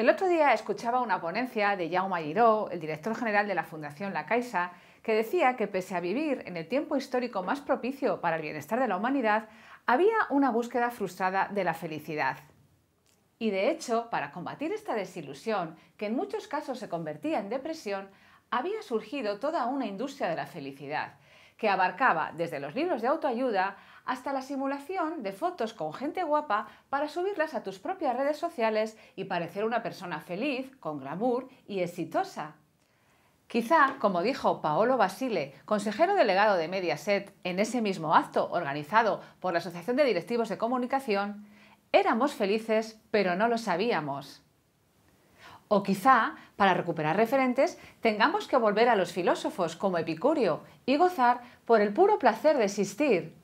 El otro día escuchaba una ponencia de Jaume Giró, el director general de la Fundación La Caixa, que decía que pese a vivir en el tiempo histórico más propicio para el bienestar de la humanidad, había una búsqueda frustrada de la felicidad. Y de hecho, para combatir esta desilusión, que en muchos casos se convertía en depresión, había surgido toda una industria de la felicidad, que abarcaba desde los libros de autoayuda hasta la simulación de fotos con gente guapa para subirlas a tus propias redes sociales y parecer una persona feliz, con glamour y exitosa. Quizá, como dijo Paolo Basile, consejero delegado de Mediaset, en ese mismo acto organizado por la Asociación de Directivos de Comunicación, éramos felices pero no lo sabíamos. O quizá, para recuperar referentes, tengamos que volver a los filósofos como Epicurio y gozar por el puro placer de existir,